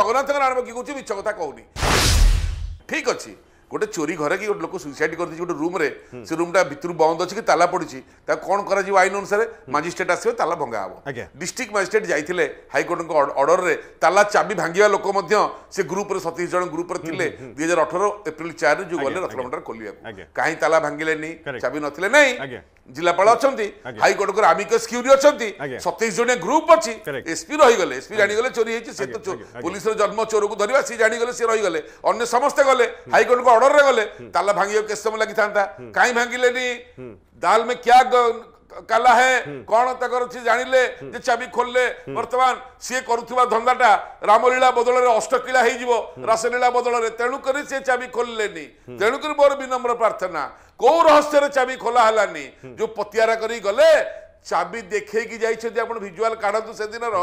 ଜଗନ୍ନାଥଙ୍କ ନାମରେ କି କହୁଛି ମିଛ କଥା କହୁନି ଠିକ୍ ଅଛି ଗୋଟେ ଚୋରି ଘରେ କି ଗୋଟେ ଲୋକ ସୁଇସାଇଡ୍ କରିଦେଇଛି ଗୋଟେ ରୁମ୍ରେ ସେ ରୁମ୍ଟା ଭିତରୁ ବନ୍ଦ ଅଛି କି ତାଲା ପଡ଼ିଛି ତାକୁ କ'ଣ କରାଯିବ ଆଇନ ଅନୁସାରେ ମାଜିଷ୍ଟ୍ରେଟ୍ ଆସିବେ ତାଲା ଭଙ୍ଗା ହେବ ଡିଷ୍ଟ୍ରିକ୍ଟ ମାଜିଷ୍ଟ୍ରେଟ୍ ଯାଇଥିଲେ ହାଇକୋର୍ଟଙ୍କ ଅର୍ଡ଼ରରେ ତାଲା ଚାବି ଭାଙ୍ଗିବା ଲୋକ ମଧ୍ୟ ସେ ଗ୍ରୁପ୍ରେ ସତେଇଶ ଜଣ ଗ୍ରୁପ୍ରେ ଥିଲେ ଦୁଇ ହଜାର ଅଠର ଏପ୍ରିଲ ଚାରିରୁ ଯେଉଁ ଗଲେ ରଥମଣ୍ଡଳ ଖୋଲିବାକୁ କାହିଁ ତାଲା ଭାଙ୍ଗିଲେନି ଚାବି ନଥିଲେ ନାହିଁ ଜିଲ୍ଲାପାଳ ଅଛନ୍ତି ହାଇକୋର୍ଟଙ୍କର ଆମିକସ୍ କ୍ୟୁରି ଅଛନ୍ତି ସତେଇଶ ଜଣିଆ ଗ୍ରୁପ୍ ଅଛି ଏସ୍ପି ରହିଗଲେ ଏସ୍ପି ଜାଣିଗଲେ ଚୋରି ହେଇଛି ସେ ତ ପୋଲିସର ଜନ୍ମ ଚୋରକୁ ଧରିବା ସେ ଜାଣିଗଲେ ସେ ରହିଗଲେ ଅନ୍ୟ ସମସ୍ତେ ଗଲେ ହାଇକୋର୍ଟଙ୍କ ଅର୍ଡରରେ ଗଲେ ତାଲା ଭାଙ୍ଗିବାକୁ କେତେ ସମୟ ଲାଗିଥାନ୍ତା କାହିଁ ଭାଙ୍ଗିଲେନି ଦାଲ ମେ କ୍ୟା କାଲା ହେ କଣ ତାଙ୍କର ସେ ଜାଣିଲେ ଯେ ଚାବି ଖୋଲିଲେ ବର୍ତ୍ତମାନ ସିଏ କରୁଥିବା ଧନ୍ଦାଟା ରାମଲୀଳା ବଦଳରେ ଅଷ୍ଟକିଳା ହେଇଯିବ ରାସଲୀଳା ବଦଳରେ ତେଣୁକରି ସେ ଚାବି ଖୋଲିଲେନି ତେଣୁକରି ମୋର ବିନମ୍ର ପ୍ରାର୍ଥନା କୋଉ ରହସ୍ୟରେ ଚାବି ଖୋଲା ହେଲାନି ଯୋଉ ପତିଆରା କରି ଗଲେ ଚାବି ଦେଖେଇକି ଯାଇଛନ୍ତି ଆପଣ ଭିଜୁଆଲ କାଢ଼ନ୍ତୁ ସେଦିନର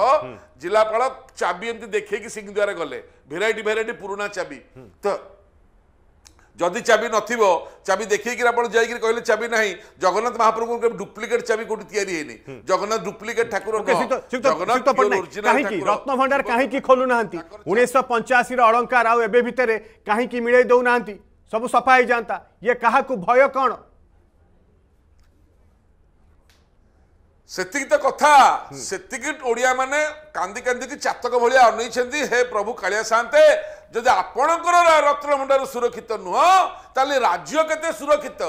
ଜିଲ୍ଲାପାଳ ଚାବି ଏମିତି ଦେଖେଇକି ସିଂହଦ୍ୱାରେ ଗଲେ ଭେରାଇଟି ଭେରାଇଟି ପୁରୁଣା ଚାବି ତ जदि चाबी नथिबो चाबी देखिए आपण जाइए कहले चाबी नाही जगन्नाथ महाप्रभु डुप्लिकेट डुप्लीकेट चाबी कोठी हेनी जगन्नाथ डुप्लीकेट ठाकुर जगन्नाथ काहीकी रत्न भंडार काहीकी खोलू नांती 1985 रो अलंकार आउ एबे भितरे मिले दो सब सफा ही जानता ये कहा को भय कौन से तो କଥା ସେତିକି कांदी କାନ୍ଦି କାନ୍ଦିକି ଚାତକ ଭଳିଆ ଅନେଇଛନ୍ତି हे प्रभु कालिया सांते ଯଦି ଆପଣଙ୍କର ରତ୍ନଭଣ୍ଡାର ସୁରକ୍ଷିତ ନୁହଁ ତାହେଲେ ରାଜ୍ୟ କେତେ ସୁରକ୍ଷିତ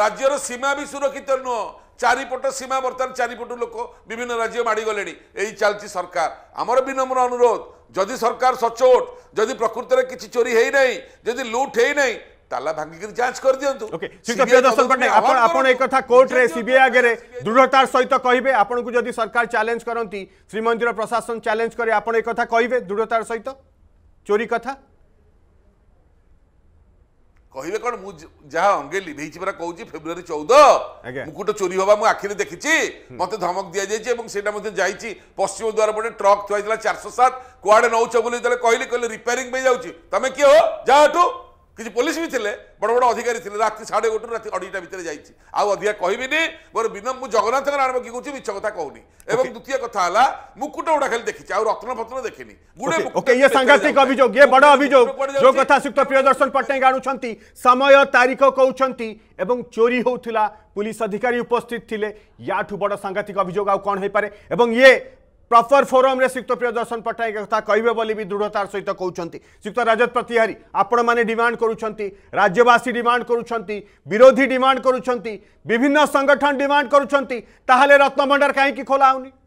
ରାଜ୍ୟର ସୀମା ବି ସୁରକ୍ଷିତ ନୁହଁ ଚାରିପଟ ସୀମା ବର୍ତ୍ତମାନ ଚାରିପଟୁ ଲୋକ ବିଭିନ୍ନ ରାଜ୍ୟ ମାଡ଼ିଗଲେଣି ଏଇ ଚାଲିଛି ସରକାର ଆମର ବିନମ୍ର ଅନୁରୋଧ ଯଦି ସରକାର ସଚୋଟ ଯଦି ପ୍ରକୃତରେ କିଛି ଚୋରି ହେଇନାହିଁ ଯଦି ଲୁଟ୍ ହେଇନାହିଁ ତାଲା ଭାଙ୍ଗିକିରି ଯାଞ୍ଚ କରିଦିଅନ୍ତୁ ଆପଣ ଆପଣ ଏକଥା କୋର୍ଟରେ ସିବିଆଇ ଆଗରେ ଦୃଢ଼ତାର ସହିତ କହିବେ ଆପଣଙ୍କୁ ଯଦି ସରକାର ଚ୍ୟାଲେଞ୍ଜ କରନ୍ତି ଶ୍ରୀମନ୍ଦିର ପ୍ରଶାସନ ଚ୍ୟାଲେଞ୍ଜ କରେ ଆପଣ ଏକଥା କହିବେ ଦୃଢ଼ତାର ସହିତ চোরি কথা কহবে কোণ মু যা অঙ্গে লিভাইছি পরা কৌছি ফেব্রুয়ারি চৌদ মুকুট চোরি হওয়া মু আখিরে দেখিছি মতো ধমক দিয়া যাইছি এবং সেটা মধ্যে যাইছি পশ্চিম দ্বার পটে ট্রক থুয়াইছিল চারশো সাত কুয়াড়ে নৌছ বলে কহিলি কহিলে রিপেয়ারিং পাই যাচ্ছি তুমি কি হো যা এটু কিছু ପୋଲିସ ବି ଥିଲେ ବଡ଼ ବଡ଼ ଅଧିକାରୀ ଥିଲେ ରାତି ସାଢ଼େ ଗୋଟେରୁ ରାତି ଅଢ଼େଇଟା ଭିତରେ ଯାଇଛି ଆଉ ଅଧିକା କହିବିନି ମୋର ବିନା ମୁଁ ଜଗନ୍ନାଥଙ୍କର ଆରମ୍ଭ କି କହୁଛି ମିଛ କଥା କହୁନି ଏବଂ ଦ୍ୱିତୀୟ କଥା ହେଲା ମୁକୁଟ ଗୁଡ଼ା ଖାଲି ଦେଖିଛି ଆଉ ରତ୍ନ ଫତ୍ନ ଦେଖିନି ଗୁଡ଼େ ଓକେ ଇଏ ସାଂଘାତିକ ଅଭିଯୋଗ ଇଏ ବଡ଼ ଅଭିଯୋଗ ଯୋଉ କଥା ଯୁକ୍ତ ପ୍ରିୟଦର୍ଶନ ପଟ୍ଟନାୟକ ଆଣୁଛନ୍ତି ସମୟ ତାରିଖ କହୁଛନ୍ତି ଏବଂ ଚୋରି ହେଉଥିଲା পুলিশ অধিকারী উপস্থিত থিলে ইয়াঠু বড় সাংঘাতিক অভিযোগ আউ কোণ হয়ে পারে এবং ইয়ে প্রপর ফোরমে শ্রীযুক্ত প্রিয়দর্শন পট্টনাক কথা কহবে বলে বি দৃঢ়তার সহিত কৌন শ্রীযুক্ত রাজত প্রতিহারী আপন মানে ডিমান্ড করছেন রাজ্যবাসী ডিমান্ড করছেন বিরোধী ডিমান্ড করছেন বিভিন্ন সংগঠন ডিমান্ড করছেন তাহলে রত্নভণ্ডার কী খোলা হোনি